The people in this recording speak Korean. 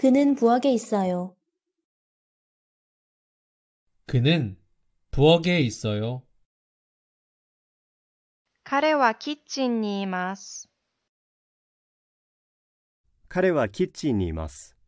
그는 부엌에 있어요. 그는 부엌에 있어요. 彼はキッチンにいます。彼はキッチンにいます。